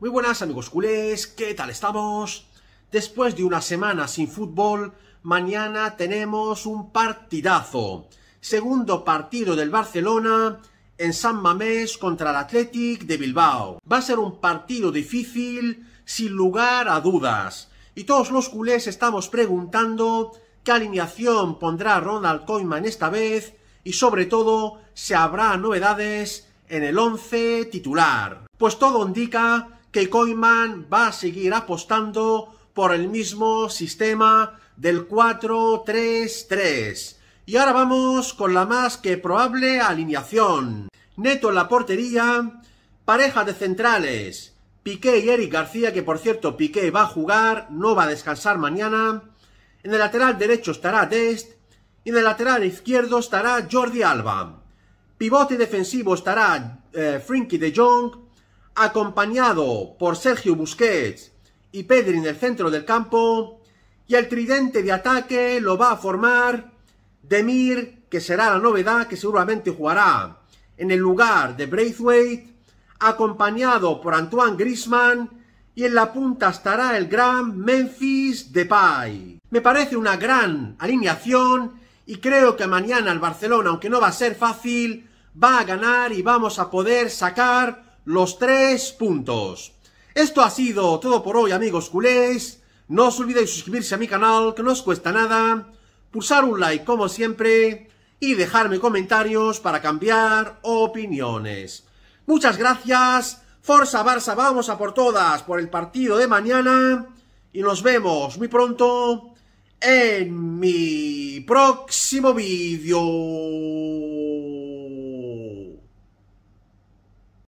Muy buenas amigos culés, ¿qué tal estamos? Después de una semana sin fútbol, mañana tenemos un partidazo. Segundo partido del Barcelona en San Mamés contra el Athletic de Bilbao. Va a ser un partido difícil, sin lugar a dudas. Y todos los culés estamos preguntando qué alineación pondrá Ronald Koeman esta vez y sobre todo si habrá novedades en el 11 titular. Pues todo indica que Koeman va a seguir apostando por el mismo sistema del 4-3-3. Y ahora vamos con la más que probable alineación. Neto en la portería, pareja de centrales, Piqué y Eric García, que por cierto Piqué va a jugar, no va a descansar mañana. En el lateral derecho estará Dest y en el lateral izquierdo estará Jordi Alba. Pivote defensivo estará eh, de Jong acompañado por Sergio Busquets y Pedri en el centro del campo, y el tridente de ataque lo va a formar Demir, que será la novedad que seguramente jugará en el lugar de Braithwaite, acompañado por Antoine Grisman, y en la punta estará el gran Memphis Depay. Me parece una gran alineación y creo que mañana el Barcelona, aunque no va a ser fácil, va a ganar y vamos a poder sacar los tres puntos. Esto ha sido todo por hoy, amigos culés. No os olvidéis suscribirse a mi canal, que no os cuesta nada. Pulsar un like, como siempre. Y dejarme comentarios para cambiar opiniones. Muchas gracias. Forza Barça, vamos a por todas por el partido de mañana. Y nos vemos muy pronto en mi próximo vídeo.